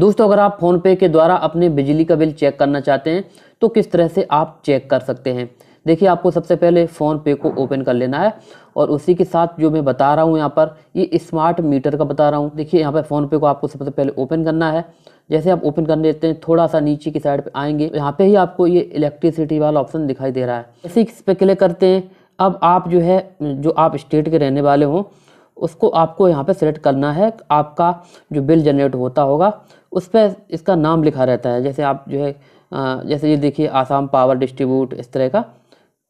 दोस्तों अगर आप फ़ोनपे के द्वारा अपने बिजली का बिल चेक करना चाहते हैं तो किस तरह से आप चेक कर सकते हैं देखिए आपको सबसे पहले फ़ोन पे को ओपन कर लेना है और उसी के साथ जो मैं बता रहा हूँ यहाँ पर ये स्मार्ट मीटर का बता रहा हूँ देखिए यहाँ पर फ़ोन पे को आपको सबसे पहले ओपन करना है जैसे आप ओपन कर लेते हैं थोड़ा सा नीचे की साइड पे आएंगे यहाँ पे ही आपको ये इलेक्ट्रिसिटी वाला ऑप्शन दिखाई दे रहा है इसी इस पर क्लिक करते हैं अब आप जो है जो आप स्टेट के रहने वाले हों उसको आपको यहाँ पे सेलेक्ट करना है आपका जो बिल जनरेट होता होगा उस पर इसका नाम लिखा रहता है जैसे आप जो है जैसे ये देखिए आसाम पावर डिस्ट्रीब्यूट इस तरह का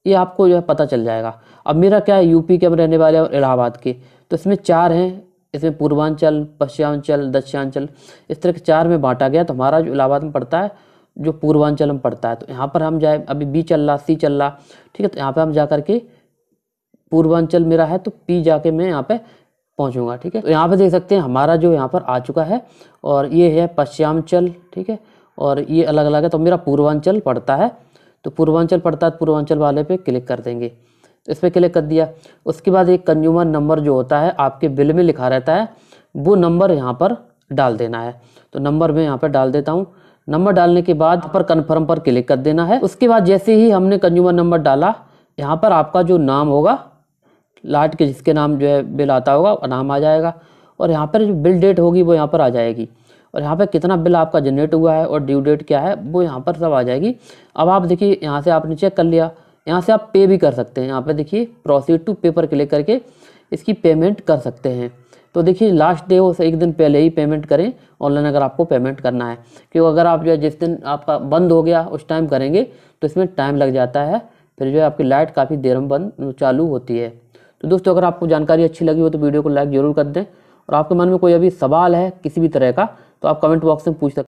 ये आपको जो है पता चल जाएगा अब मेरा क्या है यूपी के हम रहने वाले और इलाहाबाद के तो इसमें चार हैं इसमें पूर्वांचल पश्चिमांचल दक्षिणांचल इस तरह के चार में बांटा गया तो हमारा जो इलाहाबाद में पड़ता है जो पूर्वांचल में पड़ता है तो यहाँ पर हम जाए अभी बी चल रहा सी चल रहा ठीक है तो यहाँ पर हम जा करके के पूर्वांचल मेरा है तो पी जाके मैं यहाँ पे पहुँचूँगा ठीक है तो यहाँ पे देख सकते हैं हमारा जो यहाँ पर आ चुका है और ये है पश्चिमांचल ठीक है और ये अलग अलग है तो मेरा पूर्वांचल पड़ता है तो पूर्वांचल पड़ता है तो पूर्वांचल वाले पे क्लिक कर देंगे तो इस पर क्लिक कर दिया उसके बाद एक कंज्यूमर नंबर जो होता है आपके बिल में लिखा रहता है वो नंबर यहाँ पर डाल देना है तो नंबर मैं यहाँ पर डाल देता हूँ नंबर डालने के बाद पर कन्फर्म पर क्लिक कर देना है उसके बाद जैसे ही हमने कंज्यूमर नंबर डाला यहाँ पर आपका जो नाम होगा लाट के जिसके नाम जो है बिल आता होगा नाम आ जाएगा और यहाँ पर जो बिल डेट होगी वो यहाँ पर आ जाएगी और यहाँ पर कितना बिल आपका जनरेट हुआ है और ड्यू डेट क्या है वो यहाँ पर सब आ जाएगी अब आप देखिए यहाँ से आपने चेक कर लिया यहाँ से आप पे भी कर सकते हैं यहाँ पर देखिए प्रोसीड टू पे पर क्लिक करके इसकी पेमेंट कर सकते हैं तो देखिए लास्ट डे हो से एक दिन पहले ही पेमेंट करें ऑनलाइन अगर आपको पेमेंट करना है क्योंकि अगर आप जो है जिस दिन आपका बंद हो गया उस टाइम करेंगे तो इसमें टाइम लग जाता है फिर जो है आपकी लाइट काफ़ी देर में बंद चालू होती है तो दोस्तों अगर आपको जानकारी अच्छी लगी हो तो वीडियो को लाइक ज़रूर कर दें और आपके मन में कोई अभी सवाल है किसी भी तरह का तो आप कमेंट बॉक्स में पूछ सकते